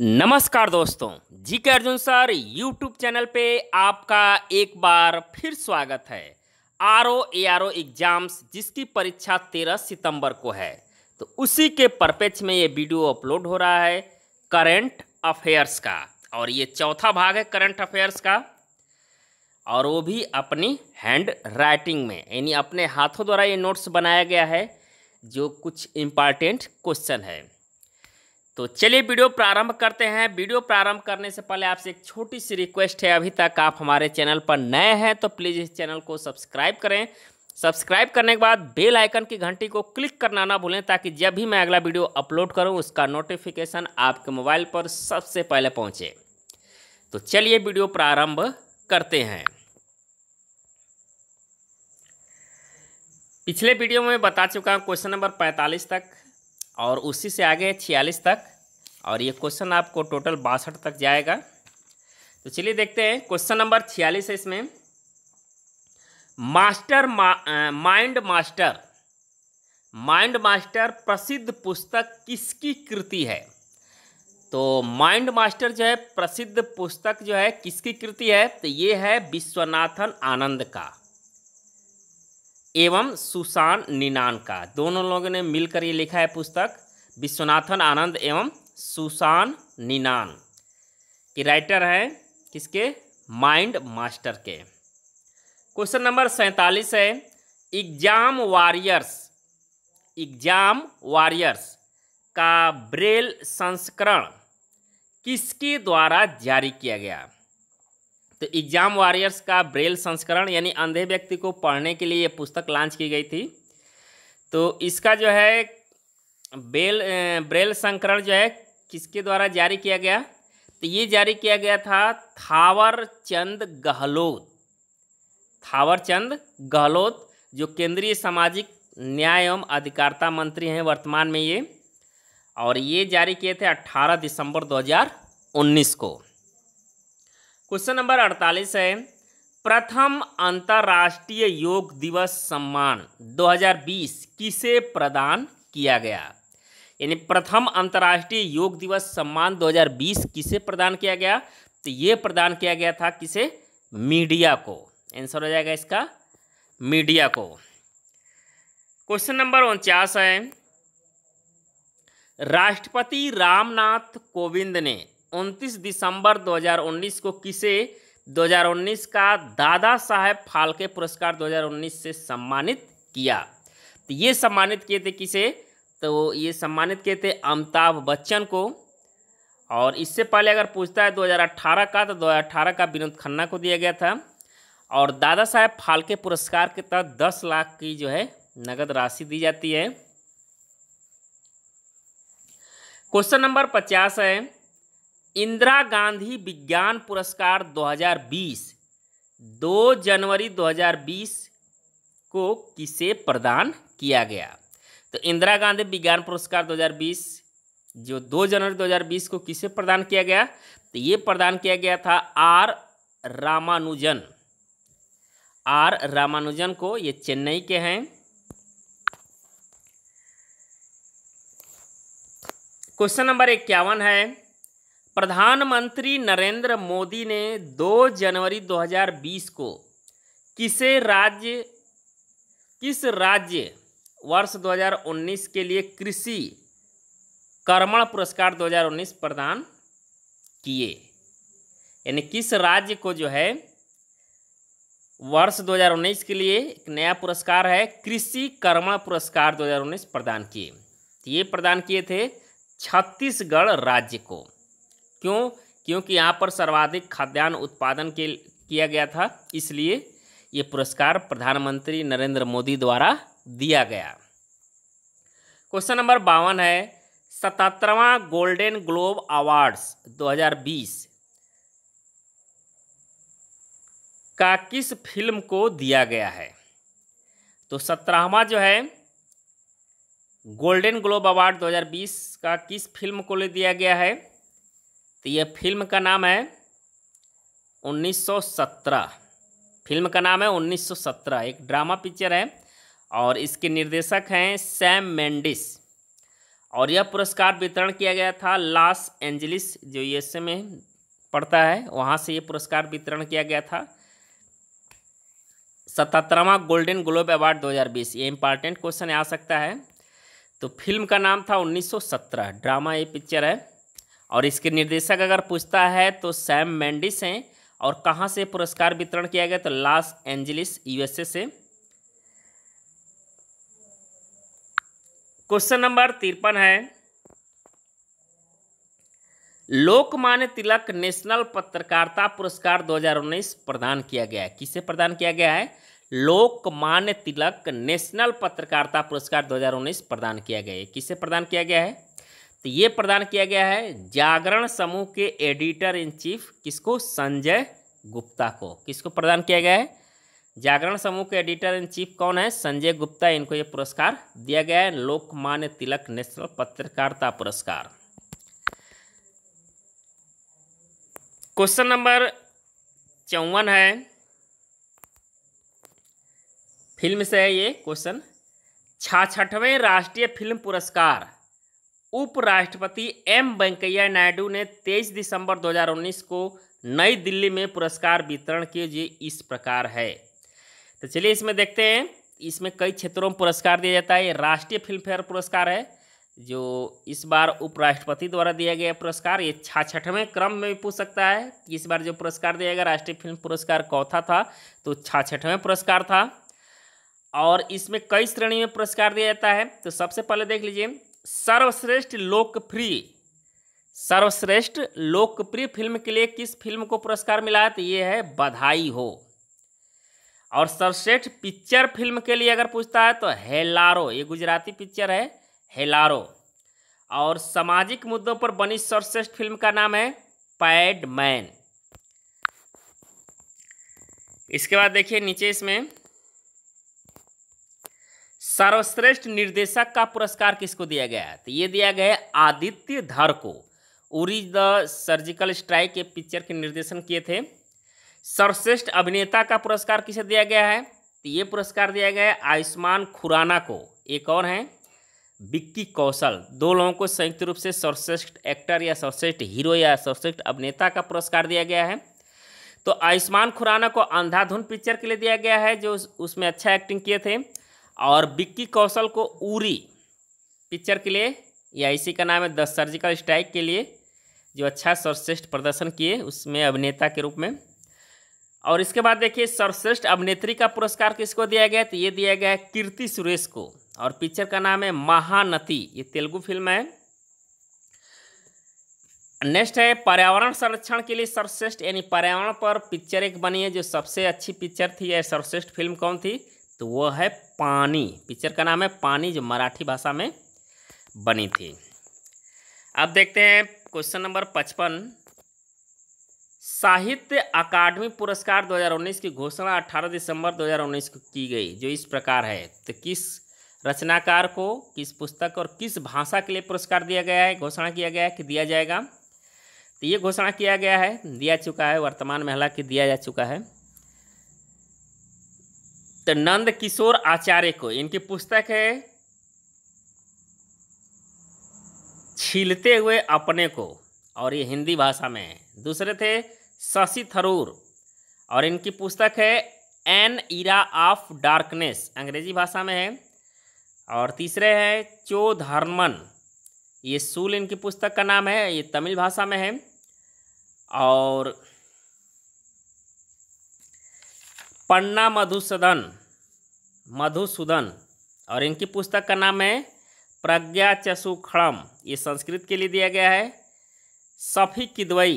नमस्कार दोस्तों जी के अर्जुन सर यूट्यूब चैनल पे आपका एक बार फिर स्वागत है R O A R O exams जिसकी परीक्षा 13 सितंबर को है तो उसी के परपेक्ष में ये वीडियो अपलोड हो रहा है करंट अफेयर्स का और ये चौथा भाग है करंट अफेयर्स का और वो भी अपनी हैंड राइटिंग में यानी अपने हाथों द्वारा ये नोट्स बनाया गया है जो कुछ इम्पॉर्टेंट क्वेश्चन है तो चलिए वीडियो प्रारंभ करते हैं वीडियो प्रारंभ करने से पहले आपसे एक छोटी सी रिक्वेस्ट है अभी तक आप हमारे चैनल पर नए हैं तो प्लीज़ इस चैनल को सब्सक्राइब करें सब्सक्राइब करने के बाद बेल आइकन की घंटी को क्लिक करना ना भूलें ताकि जब भी मैं अगला वीडियो अपलोड करूं उसका नोटिफिकेशन आपके मोबाइल पर सबसे पहले पहुंचे तो चलिए वीडियो प्रारंभ करते हैं पिछले वीडियो में बता चुका हूं क्वेश्चन नंबर 45 तक और उसी से आगे छियालीस तक और ये क्वेश्चन आपको टोटल बासठ तक जाएगा तो चलिए देखते हैं क्वेश्चन नंबर छियालीस है इसमें master mind master mind master प्रसिद्ध पुस्तक किसकी कृति है तो माइंड मास्टर जो है प्रसिद्ध पुस्तक जो है किसकी कृति है तो ये है विश्वनाथन आनंद का एवं सुशान निनान का दोनों लोगों ने मिलकर ये लिखा है पुस्तक विश्वनाथन आनंद एवं सुशान निनान की राइटर हैं किसके माइंड मास्टर के क्वेश्चन नंबर सैंतालीस है एग्जाम वॉरियर्स एग्जाम वॉरियर्स का ब्रेल संस्करण किसके द्वारा जारी किया गया तो एग्जाम वॉरियर्स का ब्रेल संस्करण यानी अंधे व्यक्ति को पढ़ने के लिए ये पुस्तक लॉन्च की गई थी तो इसका जो है बेल ब्रेल संस्करण जो है किसके द्वारा जारी किया गया तो ये जारी किया गया था थावर चंद गहलोत थावर चंद गहलोत जो केंद्रीय सामाजिक न्याय एवं अधिकारिता मंत्री हैं वर्तमान में ये और ये जारी किए थे 18 दिसंबर 2019 को क्वेश्चन नंबर अड़तालीस है प्रथम अंतर्राष्ट्रीय योग दिवस सम्मान 2020 किसे प्रदान किया गया यानी प्रथम अंतर्राष्ट्रीय योग दिवस सम्मान 2020 किसे प्रदान किया गया तो ये प्रदान किया गया था किसे मीडिया को आंसर हो जाएगा इसका मीडिया को क्वेश्चन नंबर उनचास है राष्ट्रपति रामनाथ कोविंद ने उनतीस दिसंबर 2019 को किसे 2019 का दादा साहेब फाल्के पुरस्कार 2019 से सम्मानित किया तो ये सम्मानित किए थे किसे तो ये सम्मानित किए थे अमिताभ बच्चन को और इससे पहले अगर पूछता है 2018 का तो 2018 का विनोद खन्ना को दिया गया था और दादा साहेब फाल्के पुरस्कार के तहत 10 लाख की जो है नगद राशि दी जाती है क्वेश्चन नंबर पचास है इंदिरा गांधी विज्ञान पुरस्कार 2020 दो जनवरी 2020 को किसे प्रदान किया गया तो इंदिरा गांधी विज्ञान पुरस्कार 2020 जो 2 जनवरी 2020 को किसे प्रदान किया गया तो ये प्रदान किया गया था आर रामानुजन आर रामानुजन को ये चेन्नई के हैं क्वेश्चन नंबर इक्यावन है प्रधानमंत्री नरेंद्र मोदी ने 2 जनवरी 2020 को किसे राज्य किस राज्य वर्ष 2019 के लिए कृषि कर्मण पुरस्कार 2019 प्रदान किए यानी किस राज्य को जो है वर्ष 2019 के लिए एक नया पुरस्कार है कृषि कर्मण पुरस्कार 2019 प्रदान किए तो ये प्रदान किए थे छत्तीसगढ़ राज्य को क्यों क्योंकि यहाँ पर सर्वाधिक खाद्यान्न उत्पादन के किया गया था इसलिए ये पुरस्कार प्रधानमंत्री नरेंद्र मोदी द्वारा दिया गया क्वेश्चन नंबर बावन है सतहत्तरवा गोल्डन ग्लोब अवार्ड्स 2020 का किस फिल्म को दिया गया है तो सत्रहवा जो है गोल्डन ग्लोब अवार्ड 2020 का किस फिल्म को ले दिया गया है तो ये फिल्म का नाम है 1917 फिल्म का नाम है 1917 एक ड्रामा पिक्चर है और इसके निर्देशक हैं सैम मेंडिस और यह पुरस्कार वितरण किया गया था लॉस एंजलिस जो यूएसए में पड़ता है वहाँ से ये पुरस्कार वितरण किया गया था सतहत्तरवा गोल्डन ग्लोब अवार्ड 2020 ये इम्पॉर्टेंट क्वेश्चन आ सकता है तो फिल्म का नाम था 1917 ड्रामा ये पिक्चर है और इसके निर्देशक अगर पूछता है तो सैम मैंडिस हैं और कहाँ से पुरस्कार वितरण किया गया तो लॉस एंजलिस यूएसए से क्वेश्चन नंबर तिरपन है लोकमान्य तिलक नेशनल पत्रकारिता पुरस्कार 2019 प्रदान किया गया है किसे प्रदान किया गया है लोकमान्य तिलक नेशनल पत्रकारिता पुरस्कार 2019 प्रदान किया गया है किसे प्रदान किया गया है तो ये प्रदान किया गया है जागरण समूह के एडिटर इन चीफ किसको संजय गुप्ता को किसको प्रदान किया गया है जागरण समूह के एडिटर इन चीफ कौन है संजय गुप्ता इनको ये पुरस्कार दिया गया है लोकमान्य तिलक नेशनल पत्रकारिता पुरस्कार क्वेश्चन नंबर चौवन है फिल्म से है ये क्वेश्चन छाछठवें राष्ट्रीय फिल्म पुरस्कार उपराष्ट्रपति एम वेंकैया नायडू ने 23 दिसंबर 2019 को नई दिल्ली में पुरस्कार वितरण किए जो इस प्रकार है तो चलिए इसमें देखते हैं इसमें कई क्षेत्रों में पुरस्कार दिया जाता है राष्ट्रीय फिल्म फेयर पुरस्कार है जो इस बार उपराष्ट्रपति द्वारा दिया गया पुरस्कार ये छाछठवें क्रम में भी पूछ सकता है इस बार जो पुरस्कार दिया गया राष्ट्रीय फिल्म पुरस्कार चौथा था तो छाछठवें पुरस्कार था और इसमें कई श्रेणी में पुरस्कार दिया जाता है तो सबसे पहले देख लीजिए सर्वश्रेष्ठ लोकप्रिय सर्वश्रेष्ठ लोकप्रिय फिल्म के लिए किस फिल्म को पुरस्कार मिला है तो ये है बधाई हो और सर्वश्रेष्ठ पिक्चर फिल्म के लिए अगर पूछता है तो हेलारो ये गुजराती पिक्चर है हेलारो और सामाजिक मुद्दों पर बनी सर्वश्रेष्ठ फिल्म का नाम है पैड मैन इसके बाद देखिए नीचे इसमें सर्वश्रेष्ठ निर्देशक का पुरस्कार किसको दिया गया है तो ये दिया गया है आदित्य धर को उरी द सर्जिकल स्ट्राइक के पिक्चर के निर्देशन किए थे सर्वश्रेष्ठ अभिनेता का पुरस्कार किसे दिया गया है तो ये पुरस्कार दिया गया है आयुष्मान खुराना को एक और हैं विक्की कौशल दो लोगों को संयुक्त रूप से सर्वश्रेष्ठ एक्टर या सर्वश्रेष्ठ हीरो या सर्वश्रेष्ठ अभिनेता का पुरस्कार दिया गया है तो आयुष्मान खुराना को अंधाधुन पिक्चर के लिए दिया गया है जो उसमें अच्छा एक्टिंग किए थे और विक्की कौशल को उरी पिक्चर के लिए या इसी का नाम है द सर्जिकल स्ट्राइक के लिए जो अच्छा सर्वश्रेष्ठ प्रदर्शन किए उसमें अभिनेता के रूप में और इसके बाद देखिए सर्वश्रेष्ठ अभिनेत्री का पुरस्कार किसको दिया गया तो ये दिया गया कीर्ति सुरेश को और पिक्चर का नाम है महानती ये तेलुगु फिल्म है नेक्स्ट है पर्यावरण संरक्षण के लिए सर्वश्रेष्ठ यानी पर्यावरण पर पिक्चर एक बनी है जो सबसे अच्छी पिक्चर थी या सर्वश्रेष्ठ फिल्म कौन थी तो वो है पानी पिक्चर का नाम है पानी जो मराठी भाषा में बनी थी अब देखते हैं क्वेश्चन नंबर पचपन साहित्य अकादमी पुरस्कार 2019 की घोषणा 18 दिसंबर 2019 को की गई जो इस प्रकार है तो किस रचनाकार को किस पुस्तक और किस भाषा के लिए पुरस्कार दिया गया है घोषणा किया गया है कि दिया जाएगा तो ये घोषणा किया गया है दिया चुका है वर्तमान में हालांकि दिया जा चुका है तो नंद किशोर आचार्य को इनकी पुस्तक है छीलते हुए अपने को और ये हिंदी भाषा में है दूसरे थे शशि थरूर और इनकी पुस्तक है एन इरा ऑफ डार्कनेस अंग्रेजी भाषा में है और तीसरे हैं चो धर्मन ये सूल इनकी पुस्तक का नाम है ये तमिल भाषा में है और पन्ना मधुसूदन मधुसूदन और इनकी पुस्तक का नाम है प्रज्ञा खड़म ये संस्कृत के लिए दिया गया है सफ़ी किदवई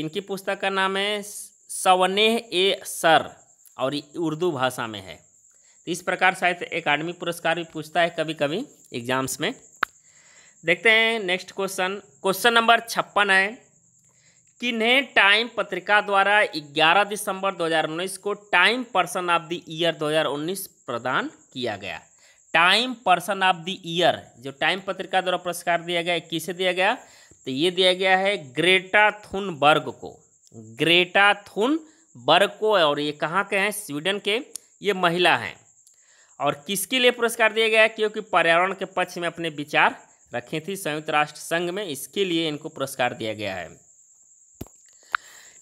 इनकी पुस्तक का नाम है सवनेह ए सर और ये उर्दू भाषा में है तो इस प्रकार साहित्य अकाडमी पुरस्कार भी पूछता है कभी कभी एग्जाम्स में देखते हैं नेक्स्ट क्वेश्चन क्वेश्चन नंबर छप्पन है किन्हें टाइम पत्रिका द्वारा 11 दिसंबर 2019 को Time Person of the Year 2019 प्रदान किया गया Time Person of the Year जो टाइम पत्रिका द्वारा पुरस्कार दिया गया किसे दिया गया तो ये दिया गया है ग्रेटा थुन बर्ग को ग्रेटा थुन बर्ग को और ये कहाँ के हैं स्वीडन के ये महिला हैं और किसके लिए पुरस्कार दिया गया क्योंकि पर्यावरण के पक्ष में अपने विचार रखी थी संयुक्त राष्ट्र संघ में इसके लिए इनको पुरस्कार दिया गया है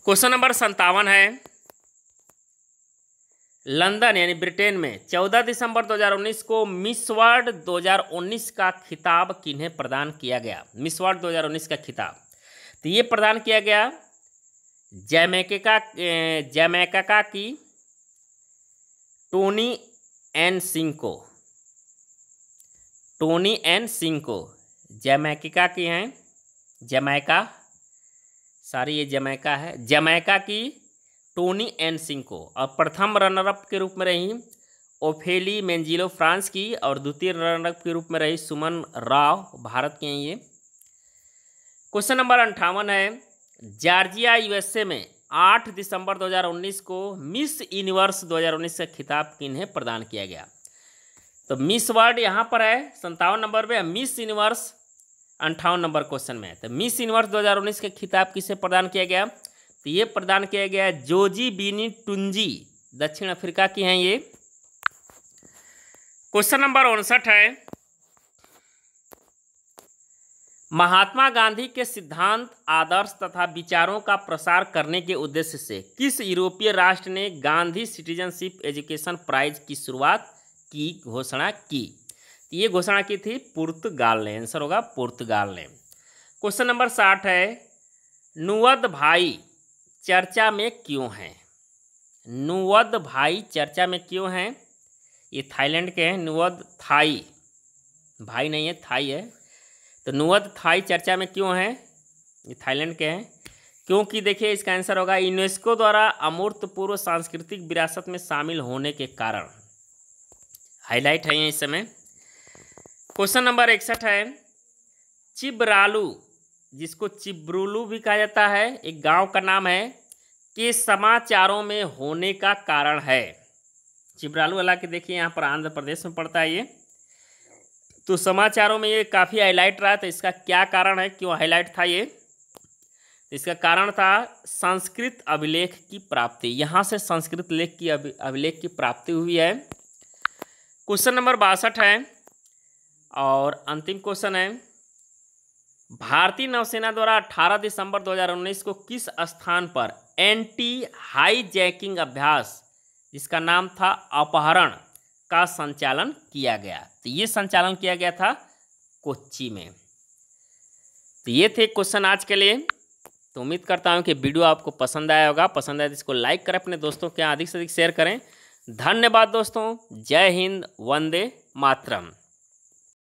क्वेश्चन नंबर संतावन है लंदन यानी ब्रिटेन में 14 दिसंबर 2019 को मिस वर्ल्ड 2019 का खिताब किन्हें प्रदान किया गया मिस वर्ल्ड 2019 का खिताब तो ये प्रदान किया गया जैमेके का जैमेका का की टोनी एन सिंह को टोनी एन सिंह को जमैकिका की हैं जमैका सारी ये जमैका है जमैका की टोनी एन सिंह को और प्रथम रनरअप के रूप में रही ओफेली मेंजिलो फ्रांस की और द्वितीय रनरअप के रूप में रही सुमन राव भारत के हैं ये क्वेश्चन नंबर अंठावन है जार्जिया यूएसए में 8 दिसंबर 2019 को मिस यूनिवर्स 2019 का खिताब किन्हें प्रदान किया गया तो मिस वर्ल्ड यहाँ पर है संतावन नंबर पर मिस यूनिवर्स अंठावन नंबर क्वेश्चन में है तो मिस यूनिवर्स 2019 के खिताब किसे प्रदान किया गया तो ये प्रदान किया गया जोजी बीनी टुंजी दक्षिण अफ्रीका की हैं ये क्वेश्चन नंबर उनसठ है महात्मा गांधी के सिद्धांत आदर्श तथा विचारों का प्रसार करने के उद्देश्य से किस यूरोपीय राष्ट्र ने गांधी सिटीजनशिप एजुकेशन प्राइज की शुरुआत की घोषणा की ये घोषणा की थी पुर्तगाल ने आंसर होगा पुर्तगाल ने क्वेश्चन नंबर साठ है नुवद भाई चर्चा में क्यों हैं नुवद भाई चर्चा में क्यों हैं ये थाईलैंड के हैं नुवद थाई भाई नहीं है थाई है तो नुवद थाई चर्चा में क्यों हैं ये थाईलैंड के हैं क्योंकि देखिए इसका आंसर होगा यूनेस्को द्वारा अमूर्त पूर्व सांस्कृतिक विरासत में शामिल होने के कारण हाईलाइट है इस समय क्वेश्चन नंबर इकसठ है चिबरालू जिसको चिब्रुलू भी कहा जाता है एक गांव का नाम है के समाचारों में होने का कारण है चिबरालू के देखिए यहाँ पर आंध्र प्रदेश में पड़ता है ये तो समाचारों में ये काफ़ी हाईलाइट रहा तो इसका क्या कारण है क्यों हाईलाइट था ये तो इसका कारण था संस्कृत अभिलेख की प्राप्ति यहाँ से संस्कृत लेख की अभिलेख की प्राप्ति हुई है क्वेश्चन नंबर बासठ है और अंतिम क्वेश्चन है भारतीय नौसेना द्वारा 18 दिसंबर 2019 को किस स्थान पर एंटी हाईजैकिंग अभ्यास जिसका नाम था अपहरण का संचालन किया गया तो ये संचालन किया गया था कोच्चि में तो ये थे क्वेश्चन आज के लिए तो उम्मीद करता हूँ कि वीडियो आपको पसंद आया होगा पसंद आया तो इसको लाइक करें अपने दोस्तों के यहाँ अधिक से अधिक शेयर करें धन्यवाद दोस्तों जय हिंद वंदे मातरम